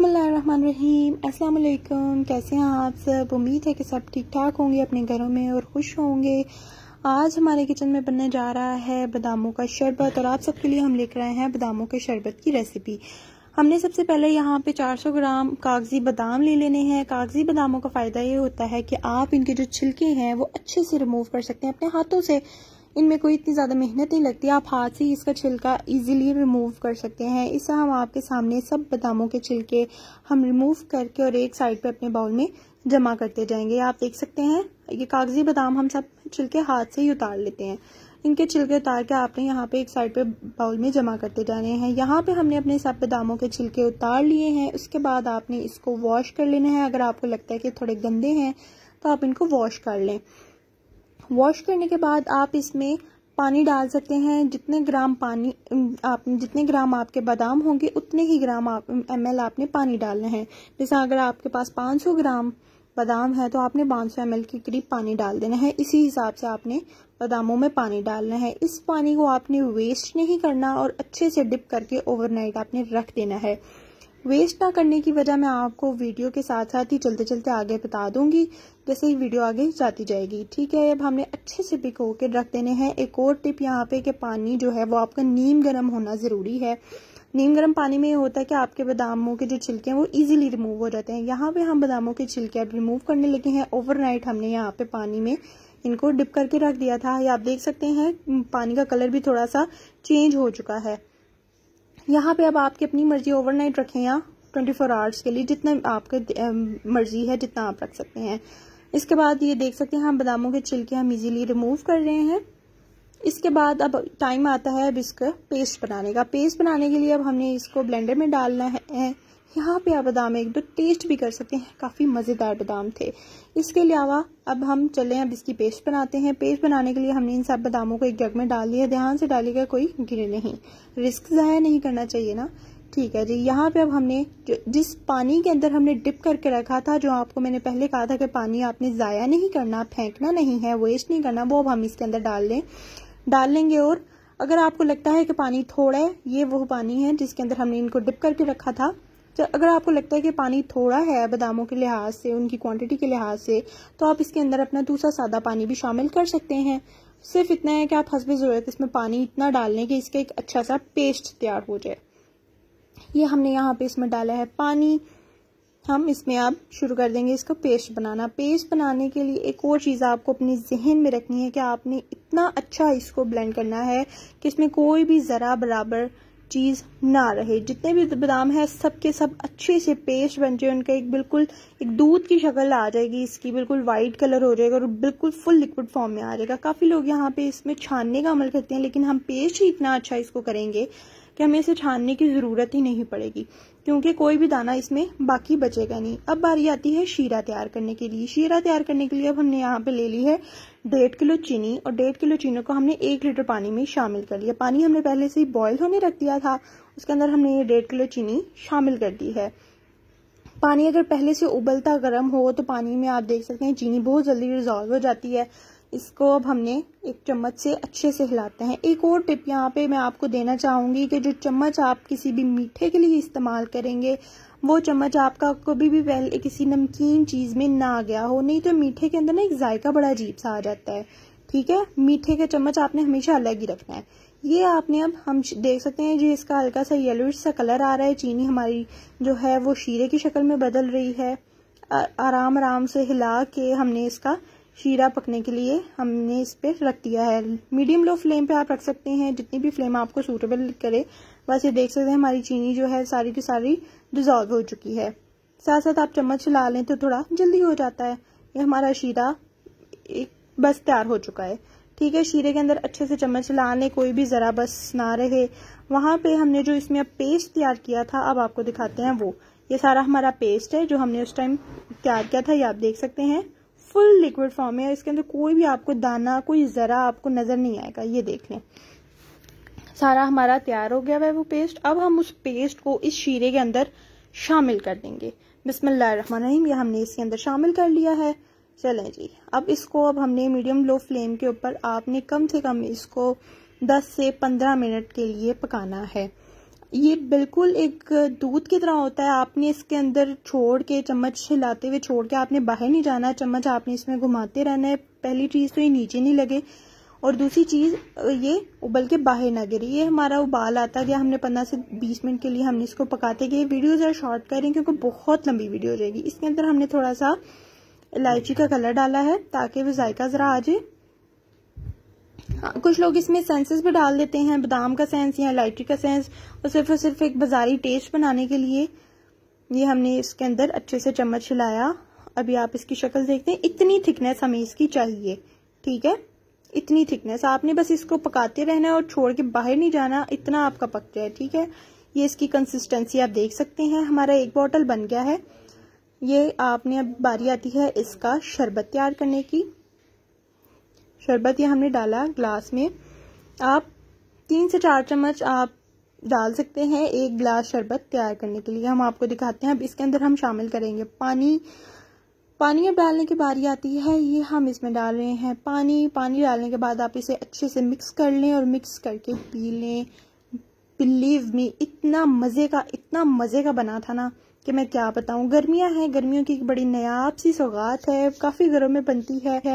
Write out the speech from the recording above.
बसमीम अल्लाम कैसे हैं आप सब उम्मीद है कि सब ठीक ठाक होंगे अपने घरों में और खुश होंगे आज हमारे किचन में बनने जा रहा है बादामों का शरबत और आप सबके लिए हम लेकर आए हैं बादामों के शरबत की रेसिपी हमने सबसे पहले यहाँ पे 400 ग्राम कागजी बादाम ले लेने हैं कागजी बादामों का फ़ायदा ये होता है कि आप इनके जो छिलके हैं वो अच्छे से रिमूव कर सकते हैं अपने हाथों से इनमें कोई इतनी ज़्यादा मेहनत नहीं लगती आप हाथ से ही इसका छिलका इजीली रिमूव कर सकते हैं इसे हम आपके सामने सब बादामों के छिलके हम रिमूव करके और एक साइड पे अपने बाउल में जमा करते जाएंगे आप देख सकते हैं ये कागजी बादाम हम सब छिलके हाथ से ही उतार लेते हैं इनके छिलके उतार के आपने यहाँ पे एक साइड पे बाउल में जमा करते जाने हैं यहाँ पे हमने अपने सब बादामों के छिलके उतार लिए हैं उसके बाद आपने इसको वॉश कर लेना है अगर आपको लगता है कि थोड़े गंदे हैं तो आप इनको वॉश कर लें वॉश करने के बाद आप इसमें पानी डाल सकते हैं जितने ग्राम पानी आप जितने ग्राम आपके बादाम होंगे उतने ही ग्राम आप एम आपने पानी डालना है जैसे अगर आपके पास 500 ग्राम बादाम है तो आपने 500 सौ एम के करीब पानी डाल देना है इसी हिसाब से आपने बादामों में पानी डालना है इस पानी को आपने वेस्ट नहीं करना और अच्छे से डिप करके ओवरनाइट आपने रख देना है वेस्ट ना करने की वजह मैं आपको वीडियो के साथ साथ ही चलते चलते आगे बता दूंगी जैसे ही वीडियो आगे जाती जाएगी ठीक है अब हमने अच्छे से भिगो के रख देने हैं एक और टिप यहाँ पे कि पानी जो है वो आपका नीम गर्म होना ज़रूरी है नीम गर्म पानी में ये होता है कि आपके बादामों के जो छिलके हैं वो इजीली रिमूव हो जाते हैं यहाँ पे हम बादामों के छिलके अब रिमूव करने लगे हैं ओवरनाइट हमने यहाँ पे पानी में इनको डिप करके रख दिया था या आप देख सकते हैं पानी का कलर भी थोड़ा सा चेंज हो चुका है यहाँ पे अब आपकी अपनी मर्जी ओवरनाइट रखें या ट्वेंटी फोर आवर्स के लिए जितना आपके मर्जी है जितना आप रख सकते हैं इसके बाद ये देख सकते हैं हम बादामों के छिलके हम इजीली रिमूव कर रहे हैं इसके बाद अब टाइम आता है अब इसका पेस्ट बनाने का पेस्ट बनाने के लिए अब हमने इसको ब्लेंडर में डालना है यहाँ पे आप बादाम एक दो टेस्ट भी कर सकते हैं काफ़ी मज़ेदार बादाम थे इसके अलावा अब हम चलें अब इसकी पेस्ट बनाते हैं पेस्ट बनाने के लिए हमने इन सब बादामों को एक जग में डाल दिया ध्यान से डालेगा कोई गिरे नहीं रिस्क ज़ाया नहीं करना चाहिए ना ठीक है जी यहाँ पे अब हमने जो जिस पानी के अंदर हमने डिप करके रखा था जो आपको मैंने पहले कहा था कि पानी आपने ज़ाया नहीं करना फेंकना नहीं है वेस्ट नहीं करना वो अब हम इसके अंदर डाल दें डाल लेंगे और अगर आपको लगता है कि पानी थोड़ा है ये वो पानी है जिसके अंदर हमने इनको डिप करके रखा था तो अगर आपको लगता है कि पानी थोड़ा है बादामों के लिहाज से उनकी क्वांटिटी के लिहाज से तो आप इसके अंदर अपना दूसरा सादा पानी भी शामिल कर सकते हैं सिर्फ इतना है कि आप हंसबे ज़रूरत इसमें पानी इतना डाल लें कि इसका एक अच्छा सा पेस्ट तैयार हो जाए ये हमने यहाँ पे इसमें डाला है पानी हम इसमें आप शुरू कर देंगे इसका पेस्ट बनाना पेस्ट बनाने के लिए एक और चीज़ आपको अपने जहन में रखनी है कि आपने इतना अच्छा इसको ब्लेंड करना है कि इसमें कोई भी ज़रा बराबर चीज़ ना रहे जितने भी बादाम है सब के सब अच्छे से पेस्ट बन जाए उनका एक बिल्कुल एक दूध की शक्ल आ जाएगी इसकी बिल्कुल वाइट कलर हो जाएगा और बिल्कुल फुल लिक्विड फॉर्म में आ जाएगा काफ़ी लोग यहाँ पे इसमें छानने का अमल करते हैं लेकिन हम पेस्ट ही इतना अच्छा इसको करेंगे कि हमें इसे छानने की ज़रूरत ही नहीं पड़ेगी क्योंकि कोई भी दाना इसमें बाकी बचेगा नहीं अब बारी आती है शीरा तैयार करने के लिए शीरा तैयार करने के लिए अब हमने यहाँ पे ले ली है डेढ़ किलो चीनी और डेढ़ किलो चीनी को हमने एक लीटर पानी में शामिल कर लिया पानी हमने पहले से ही बॉयल होने रख दिया था उसके अंदर हमने ये डेढ़ किलो चीनी शामिल कर दी है पानी अगर पहले से उबलता गर्म हो तो पानी में आप देख सकते हैं चीनी बहुत जल्दी रिजॉल्व हो जाती है इसको अब हमने एक चम्मच से अच्छे से हिलाते हैं एक और टिप यहाँ पे मैं आपको देना चाहूंगी कि जो चम्मच आप किसी भी मीठे के लिए इस्तेमाल करेंगे वो चम्मच आपका कभी भी वेल किसी नमकीन चीज़ में ना गया हो नहीं तो मीठे के अंदर ना एक जायका बड़ा अजीब सा आ जाता है ठीक है मीठे का चम्मच आपने हमेशा अलग ही रखना है ये आपने अब हम देख सकते हैं जो इसका हल्का सा येलो सा कलर आ रहा है चीनी हमारी जो है वो शीरे की शक्ल में बदल रही है आराम आराम से हिला के हमने इसका शीरा पकने के लिए हमने इस पर रख दिया है मीडियम लो फ्लेम पे आप रख सकते हैं जितनी भी फ्लेम आपको सूटेबल करे बस ये देख सकते हैं हमारी चीनी जो है सारी की सारी डिजॉल्व हो चुकी है साथ साथ आप चम्मच चला लें तो थोड़ा जल्दी हो जाता है ये हमारा शीरा एक बस तैयार हो चुका है ठीक है शीरे के अंदर अच्छे से चम्मच चला लें कोई भी ज़रा बस ना रहे वहां पे हमने जो इसमें पेस्ट तैयार किया था अब आपको दिखाते हैं वो ये सारा हमारा पेस्ट है जो हमने उस टाइम तैयार किया था ये आप देख सकते हैं फुल लिक्विड फॉर्म है इसके अंदर कोई भी आपको दाना कोई ज़रा आपको नज़र नहीं आएगा ये देख लें सारा हमारा तैयार हो गया है वो पेस्ट अब हम उस पेस्ट को इस शीरे के अंदर शामिल कर देंगे बिसमीम यह हमने इसके अंदर शामिल कर लिया है चलें जी अब इसको अब हमने मीडियम लो फ्लेम के ऊपर आपने कम से कम इसको 10 से 15 मिनट के लिए पकाना है ये बिल्कुल एक दूध की तरह होता है आपने इसके अंदर छोड़ के चम्मच हिलाते हुए छोड़ के आपने बाहर नहीं जाना है चम्मच आपने इसमें घुमाते रहना है पहली चीज़ तो ये नीचे नहीं लगे और दूसरी चीज़ ये उबल के बाहर ना गिरे ये हमारा उबाल आता गया हमने पंद्रह से बीस मिनट के लिए हमने इसको पकाते गए वीडियो ज़रा शॉर्ट करें क्योंकि बहुत लंबी वीडियो हो जाएगी इसके अंदर हमने थोड़ा सा इलायची का कलर डाला है ताकि वो जायका ज़रा आ जाए हाँ, कुछ लोग इसमें सेंसेस भी डाल देते हैं बादाम का सेंस या इलायची का सेंस और सिर्फ और सिर्फ एक बाजारी टेस्ट बनाने के लिए ये हमने इसके अंदर अच्छे से चम्मच हिलाया अभी आप इसकी शक्ल देखते हैं इतनी थिकनेस हमें इसकी चाहिए ठीक है इतनी थिकनेस आपने बस इसको पकाते रहना और छोड़ के बाहर नहीं जाना इतना आपका पक जाए ठीक है ये इसकी कंसिस्टेंसी आप देख सकते हैं हमारा एक बॉटल बन गया है ये आपने अब बारी आती है इसका शरबत तैयार करने की शरबत ये हमने डाला ग्लास में आप तीन से चार चम्मच आप डाल सकते हैं एक गिलास शरबत तैयार करने के लिए हम आपको दिखाते हैं अब इसके अंदर हम शामिल करेंगे पानी पानी अब डालने की बारी आती है ये हम इसमें डाल रहे हैं पानी पानी डालने के बाद आप इसे अच्छे से मिक्स कर लें और मिक्स करके पी लें बिलीव मी इतना मज़े का इतना मज़े का बना था ना कि मैं क्या बताऊं गर्मियां हैं गर्मियों की एक बड़ी नयाब सी सौगात है काफ़ी घरों में बनती है